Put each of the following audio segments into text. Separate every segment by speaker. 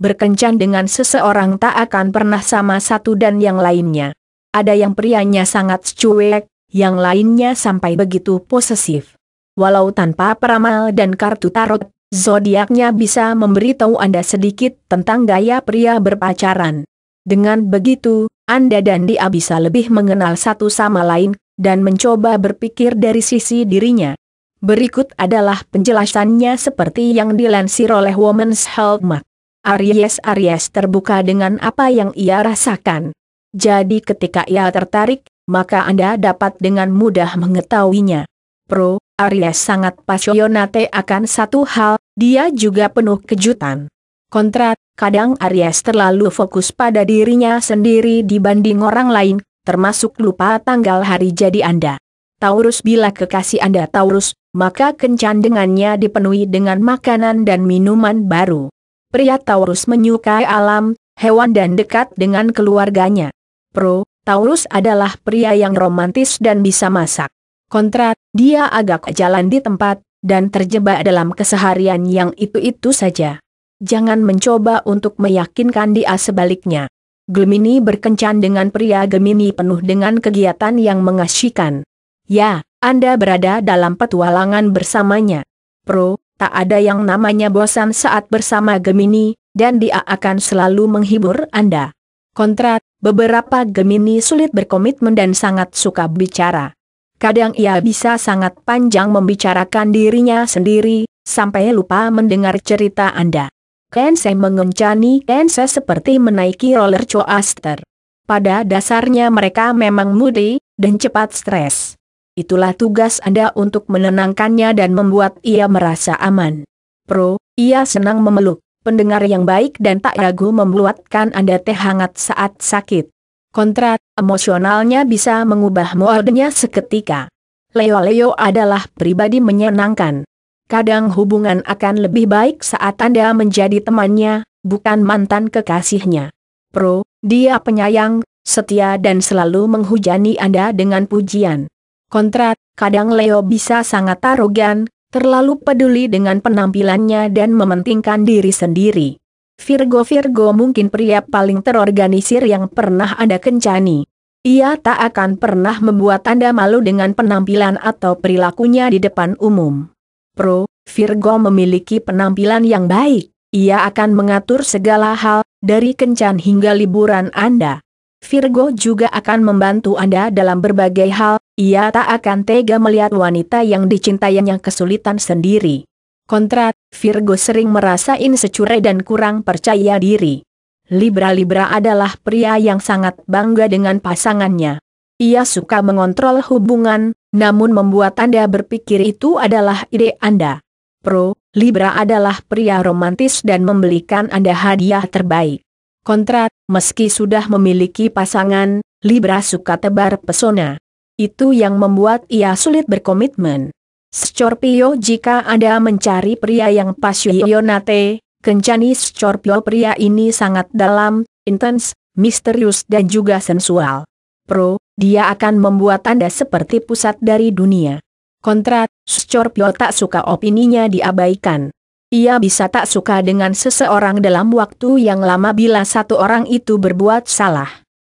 Speaker 1: berkencan dengan seseorang tak akan pernah sama satu dan yang lainnya. Ada yang prianya sangat cuek, yang lainnya sampai begitu posesif. Walau tanpa peramal dan kartu tarot, zodiaknya bisa memberitahu Anda sedikit tentang gaya pria berpacaran. Dengan begitu, Anda dan dia bisa lebih mengenal satu sama lain, dan mencoba berpikir dari sisi dirinya. Berikut adalah penjelasannya seperti yang dilansir oleh Women's Health Mag. Aries-Aries terbuka dengan apa yang ia rasakan. Jadi ketika ia tertarik, maka Anda dapat dengan mudah mengetahuinya. Pro, Aries sangat pasionate akan satu hal, dia juga penuh kejutan. Kontra, kadang Aries terlalu fokus pada dirinya sendiri dibanding orang lain, termasuk lupa tanggal hari jadi Anda. Taurus bila kekasih Anda Taurus, maka kencan dengannya dipenuhi dengan makanan dan minuman baru. Pria Taurus menyukai alam, hewan dan dekat dengan keluarganya. Pro, Taurus adalah pria yang romantis dan bisa masak. Kontra, dia agak jalan di tempat, dan terjebak dalam keseharian yang itu-itu saja. Jangan mencoba untuk meyakinkan dia sebaliknya. Gemini berkencan dengan pria Gemini penuh dengan kegiatan yang mengasyikan. Ya, Anda berada dalam petualangan bersamanya. Pro, tak ada yang namanya bosan saat bersama Gemini, dan dia akan selalu menghibur Anda. Kontra, beberapa Gemini sulit berkomitmen dan sangat suka bicara. Kadang ia bisa sangat panjang membicarakan dirinya sendiri, sampai lupa mendengar cerita Anda. Kensei mengencani Kensei seperti menaiki roller coaster. Pada dasarnya mereka memang mudi, dan cepat stres. Itulah tugas Anda untuk menenangkannya dan membuat ia merasa aman. Pro, ia senang memeluk, pendengar yang baik dan tak ragu membuatkan Anda teh hangat saat sakit. Kontra, emosionalnya bisa mengubah moodnya seketika. Leo-Leo adalah pribadi menyenangkan. Kadang hubungan akan lebih baik saat Anda menjadi temannya, bukan mantan kekasihnya. Pro, dia penyayang, setia dan selalu menghujani Anda dengan pujian. Kontrat, kadang Leo bisa sangat arogan, terlalu peduli dengan penampilannya dan mementingkan diri sendiri. Virgo Virgo mungkin pria paling terorganisir yang pernah Anda kencani. Ia tak akan pernah membuat Anda malu dengan penampilan atau perilakunya di depan umum. Pro, Virgo memiliki penampilan yang baik. Ia akan mengatur segala hal, dari kencan hingga liburan Anda. Virgo juga akan membantu Anda dalam berbagai hal, ia tak akan tega melihat wanita yang dicintainya kesulitan sendiri. Kontra, Virgo sering merasa insecure dan kurang percaya diri. Libra-Libra adalah pria yang sangat bangga dengan pasangannya. Ia suka mengontrol hubungan, namun membuat Anda berpikir itu adalah ide Anda. Pro, Libra adalah pria romantis dan membelikan Anda hadiah terbaik. Kontra, meski sudah memiliki pasangan, Libra suka tebar pesona. Itu yang membuat ia sulit berkomitmen. Scorpio jika Anda mencari pria yang pasionate, kencani Scorpio pria ini sangat dalam, intens, misterius dan juga sensual. Pro, dia akan membuat Anda seperti pusat dari dunia. Kontra, Scorpio tak suka opininya diabaikan. Ia bisa tak suka dengan seseorang dalam waktu yang lama bila satu orang itu berbuat salah.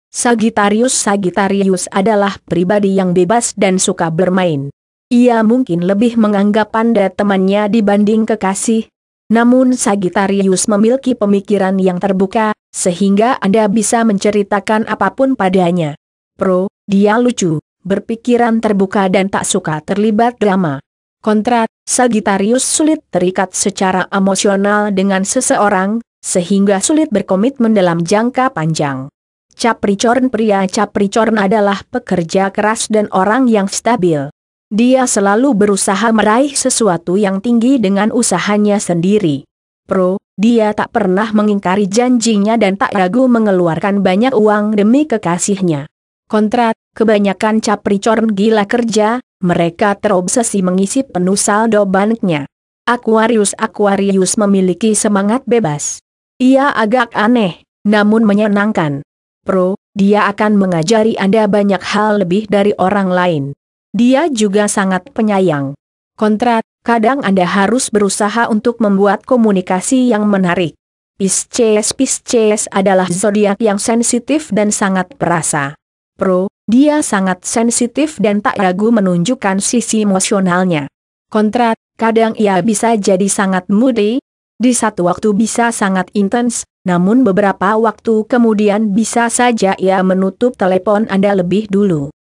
Speaker 1: Sagittarius Sagittarius adalah pribadi yang bebas dan suka bermain. Ia mungkin lebih menganggap Anda temannya dibanding kekasih. Namun Sagittarius memiliki pemikiran yang terbuka, sehingga Anda bisa menceritakan apapun padanya. Pro, dia lucu, berpikiran terbuka dan tak suka terlibat drama. Kontra, Sagittarius sulit terikat secara emosional dengan seseorang, sehingga sulit berkomitmen dalam jangka panjang. Capricorn pria Capricorn adalah pekerja keras dan orang yang stabil. Dia selalu berusaha meraih sesuatu yang tinggi dengan usahanya sendiri. Pro, dia tak pernah mengingkari janjinya dan tak ragu mengeluarkan banyak uang demi kekasihnya. Kontrat, kebanyakan Capricorn gila kerja, mereka terobsesi mengisi penuh saldo banknya. Aquarius Aquarius memiliki semangat bebas. Ia agak aneh, namun menyenangkan pro, dia akan mengajari Anda banyak hal lebih dari orang lain. Dia juga sangat penyayang. Kontra, kadang Anda harus berusaha untuk membuat komunikasi yang menarik. Pisces Pisces adalah zodiak yang sensitif dan sangat perasa. Pro, dia sangat sensitif dan tak ragu menunjukkan sisi emosionalnya. Kontra, kadang ia bisa jadi sangat moody, di satu waktu bisa sangat intens, namun beberapa waktu kemudian bisa saja ia menutup telepon Anda lebih dulu.